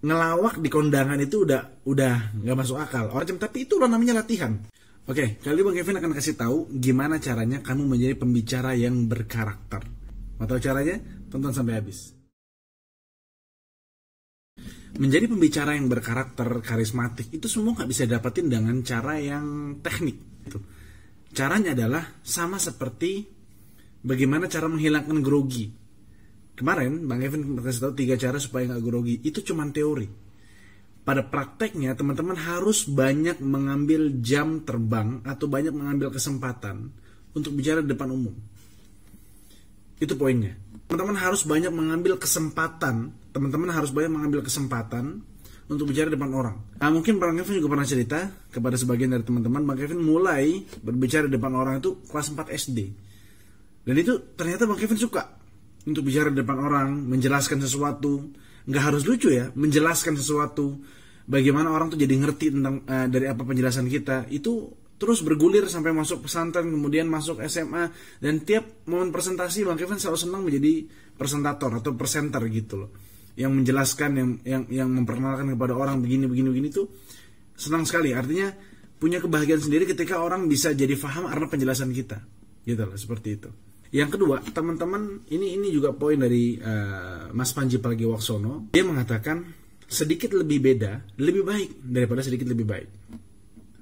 ngelawak di kondangan itu udah udah nggak masuk akal. Orang tapi itu loh namanya latihan. Oke, okay, kali ini Bang Kevin akan kasih tahu gimana caranya kamu menjadi pembicara yang berkarakter. Mau tahu caranya? Tonton sampai habis. Menjadi pembicara yang berkarakter karismatik itu semua nggak bisa dapetin dengan cara yang teknik. Gitu. Caranya adalah sama seperti bagaimana cara menghilangkan grogi Kemarin Bang Evan kasih tahu tiga cara supaya nggak grogi. Itu cuma teori. Pada prakteknya teman-teman harus banyak mengambil jam terbang atau banyak mengambil kesempatan untuk bicara di depan umum. Itu poinnya. Teman-teman harus banyak mengambil kesempatan, teman-teman harus banyak mengambil kesempatan untuk bicara depan orang. Nah, mungkin Bang Kevin juga pernah cerita kepada sebagian dari teman-teman, Bang Kevin mulai berbicara depan orang itu kelas 4 SD. Dan itu ternyata Bang Kevin suka untuk bicara di depan orang, menjelaskan sesuatu, nggak harus lucu ya, menjelaskan sesuatu, bagaimana orang tuh jadi ngerti tentang uh, dari apa penjelasan kita itu terus bergulir sampai masuk pesantren kemudian masuk SMA dan tiap momen presentasi Bang Kevin selalu senang menjadi presentator atau presenter gitu loh yang menjelaskan yang yang yang memperkenalkan kepada orang begini begini begini tuh senang sekali artinya punya kebahagiaan sendiri ketika orang bisa jadi paham karena penjelasan kita gitu loh seperti itu yang kedua, teman-teman, ini ini juga poin dari uh, Mas Panji Pragiwaksono. Dia mengatakan sedikit lebih beda, lebih baik daripada sedikit lebih baik.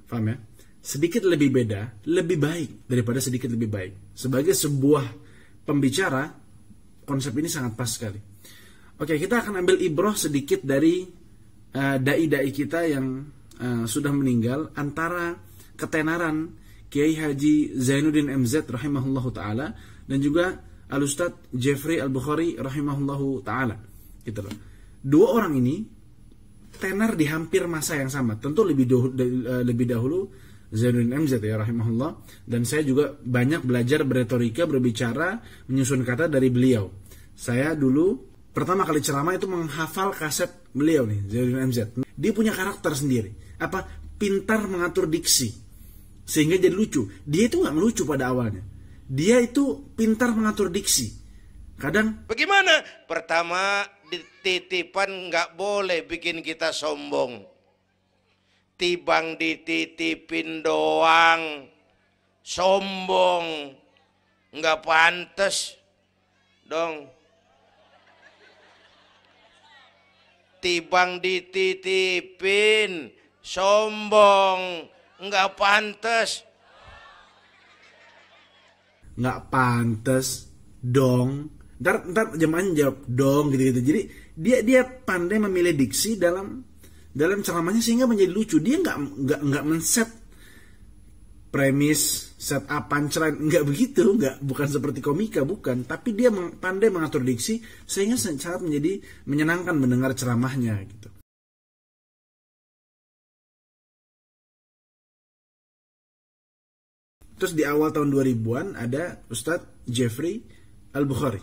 Paham ya? Sedikit lebih beda, lebih baik daripada sedikit lebih baik. Sebagai sebuah pembicara, konsep ini sangat pas sekali. Oke, kita akan ambil ibroh sedikit dari eh, dai-dai uh, kita yang uh, sudah meninggal antara ketenaran Kiai Haji Zainuddin MZ rahimahullahu taala dan juga Al Ustaz Jeffrey Al Bukhari rahimahullahu taala. Gitu loh. Dua orang ini tenar di hampir masa yang sama. Tentu lebih dahulu, e, lebih dahulu Zainuddin MZ ya rahimahullah dan saya juga banyak belajar berretorika, berbicara, menyusun kata dari beliau. Saya dulu pertama kali ceramah itu menghafal kaset beliau nih Zainuddin MZ. Dia punya karakter sendiri. Apa pintar mengatur diksi sehingga jadi lucu. Dia itu nggak lucu pada awalnya. Dia itu pintar mengatur diksi. Kadang bagaimana? Pertama titipan nggak boleh bikin kita sombong. Tibang dititipin doang, sombong, nggak pantas dong. Tibang dititipin, sombong, nggak pantas nggak pantas dong ntar ntar jemaahnya jawab dong gitu gitu jadi dia dia pandai memilih diksi dalam dalam ceramahnya sehingga menjadi lucu dia nggak nggak nggak menset premis set up punchline nggak begitu nggak bukan seperti komika bukan tapi dia pandai mengatur diksi sehingga sangat menjadi menyenangkan mendengar ceramahnya gitu Terus di awal tahun 2000-an ada Ustadz Jeffrey Al-Bukhari.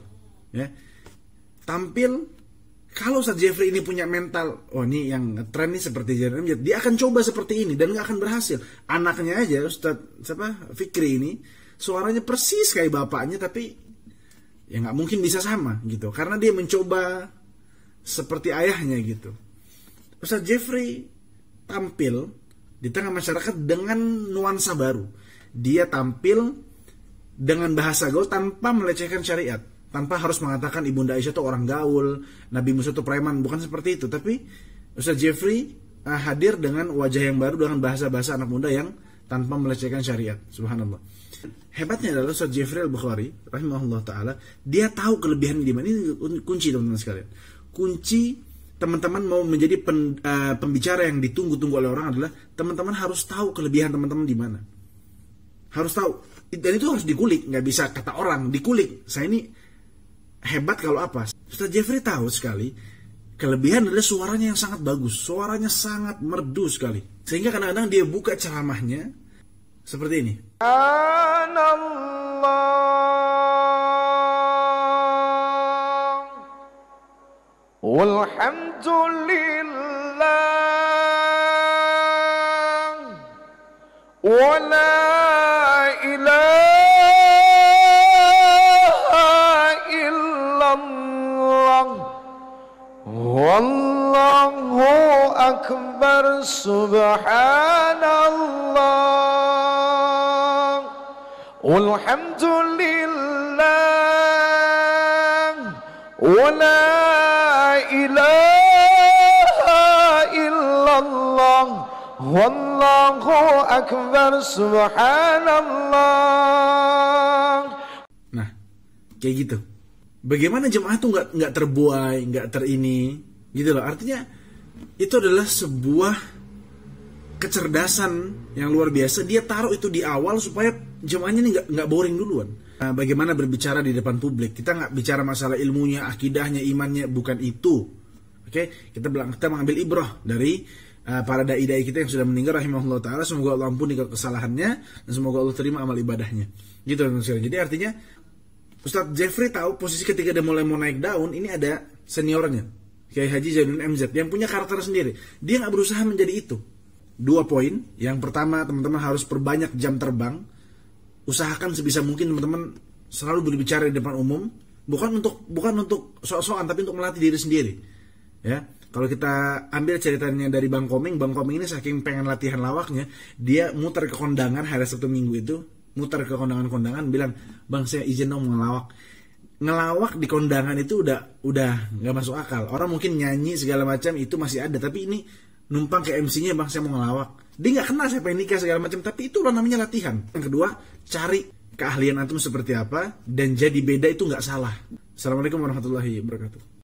Ya. Tampil kalau Ustadz Jeffrey ini punya mental, oh ini yang tren ini seperti Jeremy, dia akan coba seperti ini dan nggak akan berhasil. Anaknya aja Ustadz siapa Fikri ini suaranya persis kayak bapaknya tapi ya nggak mungkin bisa sama gitu karena dia mencoba seperti ayahnya gitu. Ustadz Jeffrey tampil di tengah masyarakat dengan nuansa baru dia tampil dengan bahasa gaul tanpa melecehkan syariat tanpa harus mengatakan ibunda Aisyah itu orang gaul Nabi Musa itu preman bukan seperti itu tapi Ustaz Jeffrey uh, hadir dengan wajah yang baru dengan bahasa-bahasa anak muda yang tanpa melecehkan syariat subhanallah hebatnya adalah Ustaz Jeffrey Al-Bukhari rahimahullah taala dia tahu kelebihan di mana ini kunci teman-teman sekalian kunci teman-teman mau menjadi pen, uh, pembicara yang ditunggu-tunggu oleh orang adalah teman-teman harus tahu kelebihan teman-teman di mana harus tahu dan itu harus dikulik nggak bisa kata orang dikulik saya ini hebat kalau apa Ustaz Jeffrey tahu sekali kelebihan adalah suaranya yang sangat bagus suaranya sangat merdu sekali sehingga kadang-kadang dia buka ceramahnya seperti ini Alhamdulillah Alhamdulillah إله إلا الله والله سبحان الله والحمد لله Wallahu akbar subhanallah. Nah, kayak gitu. Bagaimana jemaah tuh nggak nggak terbuai, nggak terini, gitu loh. Artinya itu adalah sebuah kecerdasan yang luar biasa. Dia taruh itu di awal supaya jemaahnya ini nggak nggak boring duluan. Nah, bagaimana berbicara di depan publik? Kita nggak bicara masalah ilmunya, akidahnya, imannya, bukan itu. Oke, okay? kita kita mengambil ibrah dari Eh, para dai-dai kita yang sudah meninggal rahimahullah taala semoga Allah ampuni kesalahannya dan semoga Allah terima amal ibadahnya. Gitu maksudnya. Jadi artinya Ustadz Jeffrey tahu posisi ketika dia mulai mau naik daun ini ada seniornya Kiai Haji Zainuddin MZ yang punya karakter sendiri. Dia nggak berusaha menjadi itu. Dua poin. Yang pertama teman-teman harus perbanyak jam terbang. Usahakan sebisa mungkin teman-teman selalu berbicara di depan umum. Bukan untuk bukan untuk sok-sokan tapi untuk melatih diri sendiri. Ya, kalau kita ambil ceritanya dari Bang Koming, Bang Koming ini saking pengen latihan lawaknya, dia muter ke kondangan hari Sabtu Minggu itu, muter ke kondangan-kondangan bilang, "Bang, saya izin dong ngelawak." Ngelawak di kondangan itu udah udah nggak masuk akal. Orang mungkin nyanyi segala macam itu masih ada, tapi ini numpang ke MC-nya, "Bang, saya mau ngelawak." Dia nggak kenal siapa yang nikah segala macam, tapi itu loh namanya latihan. Yang kedua, cari keahlian antum seperti apa dan jadi beda itu nggak salah. Assalamualaikum warahmatullahi wabarakatuh.